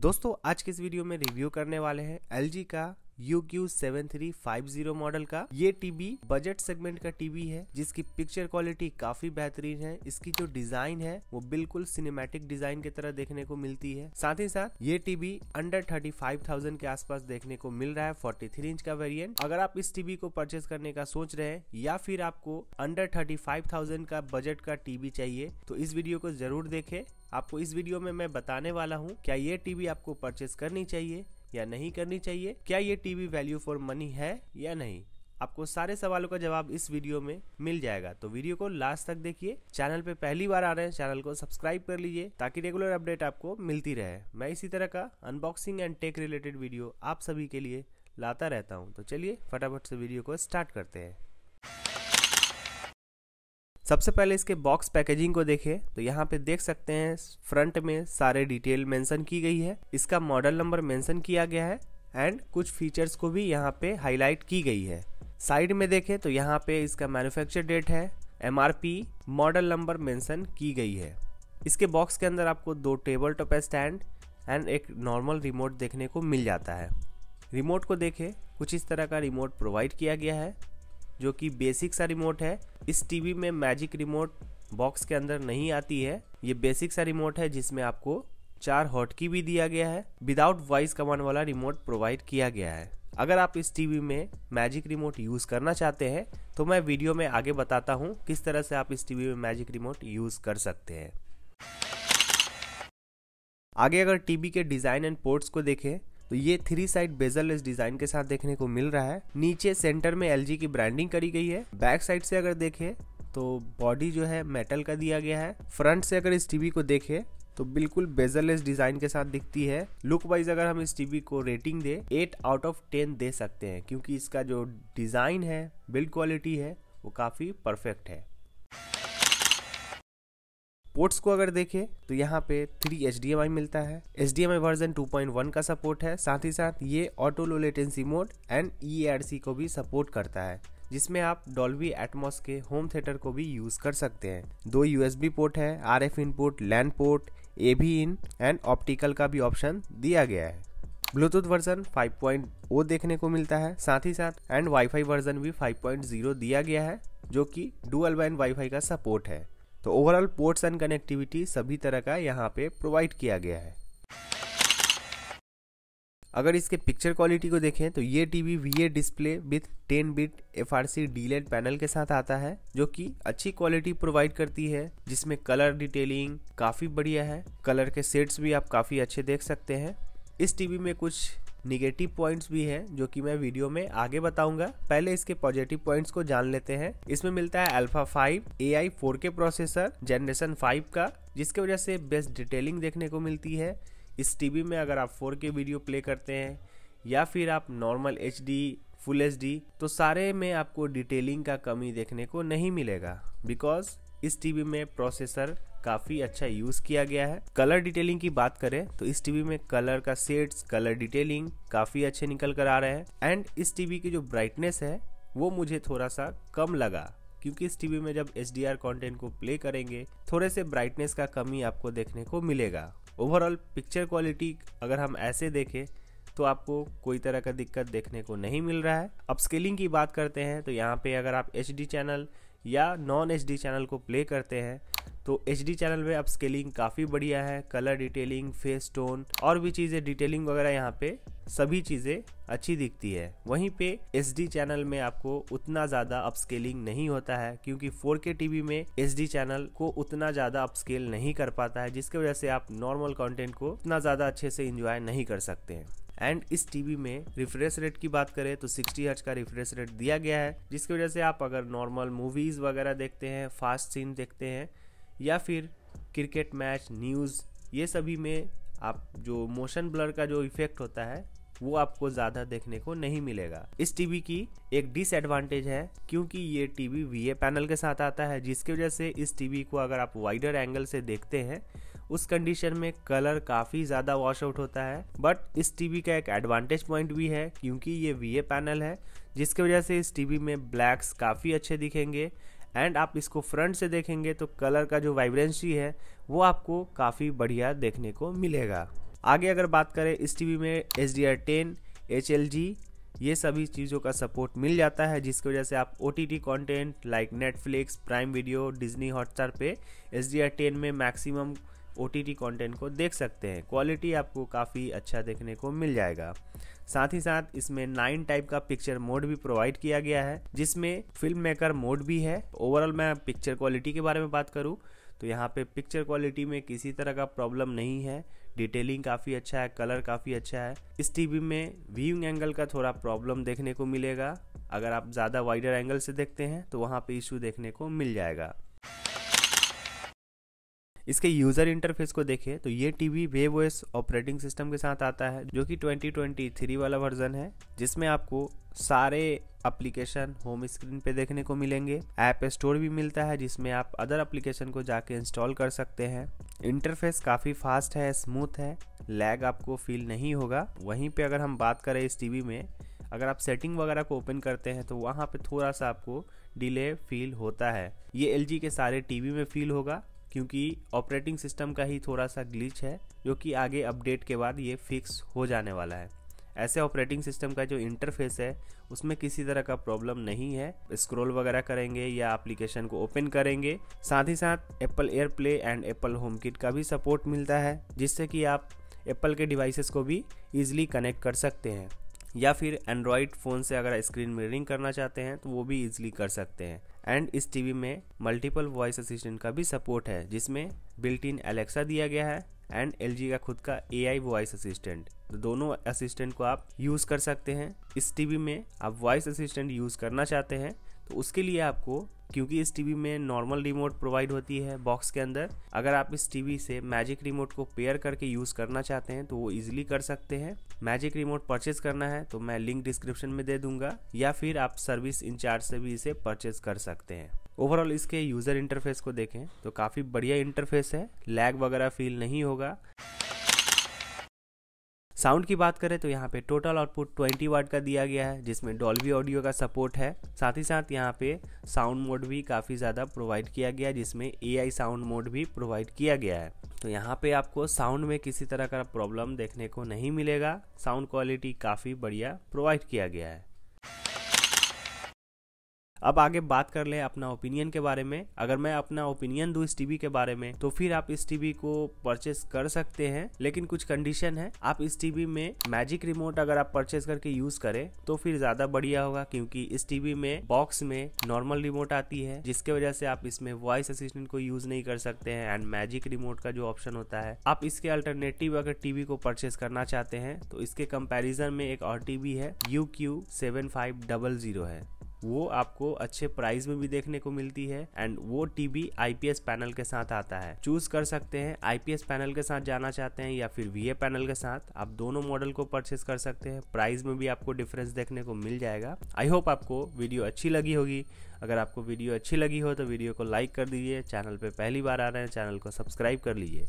दोस्तों आज के इस वीडियो में रिव्यू करने वाले हैं एल का U Q seven three five zero model का ये टीवी बजट सेगमेंट का टीवी है जिसकी पिक्चर क्वालिटी काफी बेहतरीन है इसकी जो डिजाइन है वो बिल्कुल सिनेमैटिक डिजाइन की तरह देखने को मिलती है साथ ही साथ ये TV under thirty five thousand के आसपास देखने को मिल रहा है फोर्टी थ्री इंच का वेरियंट अगर आप इस टीवी को परचेज करने का सोच रहे हैं या फिर आपको अंडर थर्टी फाइव थाउजेंड का बजट का टीवी चाहिए तो इस वीडियो को जरूर देखे आपको इस वीडियो में मैं बताने वाला हूँ क्या ये टीवी आपको परचेस करनी चाहिए या नहीं करनी चाहिए क्या ये टीवी वैल्यू फॉर मनी है या नहीं आपको सारे सवालों का जवाब इस वीडियो में मिल जाएगा तो वीडियो को लास्ट तक देखिए चैनल पे पहली बार आ रहे हैं चैनल को सब्सक्राइब कर लीजिए ताकि रेगुलर अपडेट आपको मिलती रहे मैं इसी तरह का unboxing and tech related video आप सभी के लिए लाता रहता हूँ तो चलिए फटाफट से वीडियो को स्टार्ट करते हैं सबसे पहले इसके बॉक्स पैकेजिंग को देखें तो यहाँ पे देख सकते हैं फ्रंट में सारे डिटेल मेंशन की गई है इसका मॉडल नंबर मेंशन किया गया है एंड कुछ फीचर्स को भी यहाँ पे हाईलाइट की गई है साइड में देखें तो यहाँ पे इसका मैन्युफैक्चर डेट है एम मॉडल नंबर मेंशन की गई है इसके बॉक्स के अंदर आपको दो टेबल टॉप स्टैंड एंड एक नॉर्मल रिमोट देखने को मिल जाता है रिमोट को देखें कुछ इस तरह का रिमोट प्रोवाइड किया गया है जो कि बेसिक सा रिमोट है इस टीवी में मैजिक रिमोट बॉक्स के अंदर नहीं आती है ये बेसिक सा रिमोट है जिसमें आपको चार हॉटकी भी दिया गया है विदाउट वॉइस कमांड वाला रिमोट प्रोवाइड किया गया है अगर आप इस टीवी में मैजिक रिमोट यूज़ करना चाहते हैं तो मैं वीडियो में आगे बताता हूँ किस तरह से आप इस टीवी में मैजिक रिमोट यूज़ कर सकते हैं आगे अगर टीवी के डिज़ाइन एंड पोर्ट्स को देखें तो ये थ्री साइड बेजरलेस डिजाइन के साथ देखने को मिल रहा है नीचे सेंटर में एल की ब्रांडिंग करी गई है बैक साइड से अगर देखे तो बॉडी जो है मेटल का दिया गया है फ्रंट से अगर इस टीवी को देखे तो बिल्कुल बेजरलेस डिजाइन के साथ दिखती है लुक वाइज अगर हम इस टीवी को रेटिंग दे 8 आउट ऑफ 10 दे सकते हैं क्योंकि इसका जो डिजाइन है बिल्ड क्वालिटी है वो काफी परफेक्ट है पोर्ट्स को अगर देखें तो यहाँ पे थ्री एच मिलता है एच वर्जन 2.1 का सपोर्ट है साथ ही साथ ये auto low latency mode and E को भी सपोर्ट करता है जिसमें आप डॉल्वी एटमोस के होम थिएटर को भी यूज़ कर सकते हैं दो यूएसबी पोर्ट है R F input LAN port A भी इन एंड ऑप्टिकल का भी ऑप्शन दिया गया है ब्लूटूथ वर्जन 5.0 देखने को मिलता है साथ ही साथ एंड वाईफाई वर्जन भी 5.0 दिया गया है जो कि डुअल बैंड वाईफाई का सपोर्ट है तो ओवरऑल पोर्ट्स एंड कनेक्टिविटी सभी तरह का यहाँ पे प्रोवाइड किया गया है अगर इसके पिक्चर क्वालिटी को देखें तो ये TV V display with 10 bit F R C panel के साथ आता है जो कि अच्छी क्वालिटी प्रोवाइड करती है जिसमें कलर डिटेलिंग काफ़ी बढ़िया है कलर के सेट्स भी आप काफ़ी अच्छे देख सकते हैं इस टीवी में कुछ निगेटिव पॉइंट्स भी हैं जो कि मैं वीडियो में आगे बताऊंगा पहले इसके पॉजिटिव पॉइंट्स को जान लेते हैं इसमें मिलता है alpha five A I four के प्रोसेसर जनरेशन फाइव का जिसकी वजह से बेस्ट डिटेलिंग देखने को मिलती है इस टीवी में अगर आप फोर के वीडियो प्ले करते हैं या फिर आप normal H D full H D तो सारे में आपको डिटेलिंग का कमी देखने को नहीं मिलेगा बिकॉज इस टीवी में प्रोसेसर काफ़ी अच्छा यूज़ किया गया है कलर डिटेलिंग की बात करें तो इस टीवी में कलर का सेट्स कलर डिटेलिंग काफ़ी अच्छे निकल कर आ रहे हैं एंड इस टीवी की जो ब्राइटनेस है वो मुझे थोड़ा सा कम लगा क्योंकि इस टीवी में जब एच कंटेंट को प्ले करेंगे थोड़े से ब्राइटनेस का कमी आपको देखने को मिलेगा ओवरऑल पिक्चर क्वालिटी अगर हम ऐसे देखें तो आपको कोई तरह का दिक्कत देखने को नहीं मिल रहा है अब स्केलिंग की बात करते हैं तो यहाँ पे अगर आप एच चैनल या नॉन एच चैनल को प्ले करते हैं तो एच चैनल में अब स्केलिंग काफ़ी बढ़िया है कलर डिटेलिंग फेस टोन और भी चीज़ें डिटेलिंग वगैरह यहाँ पे सभी चीज़ें अच्छी दिखती है वहीं पे एच चैनल में आपको उतना ज़्यादा अपस्केलिंग नहीं होता है क्योंकि 4K के में एच चैनल को उतना ज़्यादा अपस्केल नहीं कर पाता है जिसकी वजह से आप नॉर्मल कंटेंट को उतना ज़्यादा अच्छे से इंजॉय नहीं कर सकते हैं एंड इस टीवी में रिफ्रेश रेट की बात करें तो 60 हर्ज का रिफ्रेश रेट दिया गया है जिसकी वजह से आप अगर नॉर्मल मूवीज़ वगैरह देखते हैं फास्ट सीन देखते हैं या फिर क्रिकेट मैच न्यूज़ ये सभी में आप जो मोशन ब्लर का जो इफेक्ट होता है वो आपको ज़्यादा देखने को नहीं मिलेगा इस टीवी की एक डिसएडवांटेज है क्योंकि ये टीवी वीए पैनल के साथ आता है जिसकी वजह से इस टीवी को अगर आप वाइडर एंगल से देखते हैं उस कंडीशन में कलर काफ़ी ज़्यादा वॉश आउट होता है बट इस टीवी का एक एडवांटेज पॉइंट भी है क्योंकि ये वी पैनल है जिसकी वजह से इस टीवी में ब्लैक्स काफ़ी अच्छे दिखेंगे एंड आप इसको फ्रंट से देखेंगे तो कलर का जो वाइब्रेंसी है वो आपको काफ़ी बढ़िया देखने को मिलेगा आगे अगर बात करें इस टीवी में H D R ten H L G ये सभी चीज़ों का सपोर्ट मिल जाता है जिसकी वजह से आप O T T content like Netflix Prime Video Disney Hotstar पे एच डी आर टेन में मैक्सिमम ओ टी कंटेंट को देख सकते हैं क्वालिटी आपको काफ़ी अच्छा देखने को मिल जाएगा साथ ही साथ इसमें नाइन टाइप का पिक्चर मोड भी प्रोवाइड किया गया है जिसमें फिल्म मेकर मोड भी है ओवरऑल मैं पिक्चर क्वालिटी के बारे में बात करूँ तो यहाँ पे पिक्चर क्वालिटी में किसी तरह का प्रॉब्लम नहीं है डिटेलिंग काफ़ी अच्छा है कलर काफ़ी अच्छा है इस टीवी में व्यूइंग एंगल का थोड़ा प्रॉब्लम देखने को मिलेगा अगर आप ज़्यादा वाइडर एंगल से देखते हैं तो वहाँ पे इशू देखने को मिल जाएगा इसके यूजर इंटरफेस को देखें तो ये TV web OS operating system के साथ आता है जो कि 2023 वाला वर्जन है जिसमें आपको सारे एप्लीकेशन होम स्क्रीन पे देखने को मिलेंगे ऐप स्टोर भी मिलता है जिसमें आप अदर एप्लीकेशन को जाके इंस्टॉल कर सकते हैं इंटरफेस काफ़ी फास्ट है स्मूथ है लैग आपको फील नहीं होगा वहीं पे अगर हम बात करें इस टीवी में अगर आप सेटिंग वगैरह को ओपन करते हैं तो वहाँ पे थोड़ा सा आपको डिले फील होता है ये एल के सारे टीवी में फील होगा क्योंकि ऑपरेटिंग सिस्टम का ही थोड़ा सा ग्लिच है जो कि आगे अपडेट के बाद ये फिक्स हो जाने वाला है ऐसे ऑपरेटिंग सिस्टम का जो इंटरफेस है उसमें किसी तरह का प्रॉब्लम नहीं है स्क्रॉल वगैरह करेंगे या एप्लीकेशन को ओपन करेंगे साथ ही साथ Apple AirPlay and Apple HomeKit का भी सपोर्ट मिलता है जिससे कि आप एप्पल के डिवाइसेस को भी ईजिली कनेक्ट कर सकते हैं या फिर एंड्रॉयड फ़ोन से अगर स्क्रीन मिररिंग करना चाहते हैं तो वो भी इजीली कर सकते हैं एंड इस टीवी में मल्टीपल वॉइस असिस्टेंट का भी सपोर्ट है जिसमें बिल्ट इन एलेक्सा दिया गया है एंड एल का खुद का ए आई वॉइस असिस्टेंट तो दोनों असिस्टेंट को आप यूज़ कर सकते हैं इस टीवी में आप वॉइस असिस्टेंट यूज़ करना चाहते हैं तो उसके लिए आपको क्योंकि इस टीवी में नॉर्मल रिमोट प्रोवाइड होती है बॉक्स के अंदर अगर आप इस टीवी से मैजिक रिमोट को पेयर करके यूज़ करना चाहते हैं तो वो इजीली कर सकते हैं मैजिक रिमोट परचेज करना है तो मैं लिंक डिस्क्रिप्शन में दे दूंगा या फिर आप सर्विस इंचार्ज से भी इसे परचेज कर सकते हैं ओवरऑल इसके यूज़र इंटरफेस को देखें तो काफ़ी बढ़िया इंटरफेस है लैग वगैरह फील नहीं होगा साउंड की बात करें तो यहाँ पे टोटल आउटपुट 20 वाट का दिया गया है जिसमें डॉल्वी ऑडियो का सपोर्ट है साथ ही साथ यहाँ पे साउंड मोड भी काफ़ी ज़्यादा प्रोवाइड किया गया है जिसमें ए साउंड मोड भी प्रोवाइड किया गया है तो यहाँ पे आपको साउंड में किसी तरह का प्रॉब्लम देखने को नहीं मिलेगा साउंड क्वालिटी काफ़ी बढ़िया प्रोवाइड किया गया है अब आगे बात कर ले अपना ओपिनियन के बारे में अगर मैं अपना ओपिनियन दू इस टीवी के बारे में तो फिर आप इस टीवी को परचेस कर सकते हैं लेकिन कुछ कंडीशन है आप इस टीवी में मैजिक रिमोट अगर आप परचेस करके यूज करें तो फिर ज्यादा बढ़िया होगा क्योंकि इस टीवी में बॉक्स में नॉर्मल रिमोट आती है जिसके वजह से आप इसमें वॉइस असिस्टेंट को यूज नहीं कर सकते हैं एंड मैजिक रिमोट का जो ऑप्शन होता है आप इसके अल्टरनेटिव अगर टीवी को परचेस करना चाहते हैं तो इसके कंपेरिजन में एक और टीवी है U Q seven five double zero है वो आपको अच्छे प्राइस में भी देखने को मिलती है एंड वो टीवी आईपीएस पैनल के साथ आता है चूज कर सकते हैं आईपीएस पैनल के साथ जाना चाहते हैं या फिर वीए पैनल के साथ आप दोनों मॉडल को परचेस कर सकते हैं प्राइस में भी आपको डिफरेंस देखने को मिल जाएगा आई होप आपको वीडियो अच्छी लगी होगी अगर आपको वीडियो अच्छी लगी हो तो वीडियो को लाइक कर दीजिए चैनल पर पहली बार आ रहे हैं चैनल को सब्सक्राइब कर लीजिए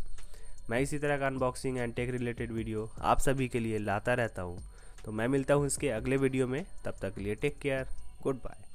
मैं इसी तरह का unboxing and tech related video आप सभी के लिए लाता रहता हूँ तो मैं मिलता हूँ इसके अगले वीडियो में तब तक के लिए टेक केयर goodbye